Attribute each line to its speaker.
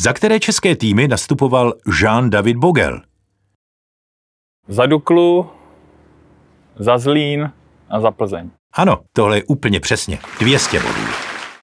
Speaker 1: Za které české týmy nastupoval Jean-David Bogel?
Speaker 2: Za Duklu, za Zlín a za Plzeň.
Speaker 3: Ano, tohle je úplně přesně. 200 bodů.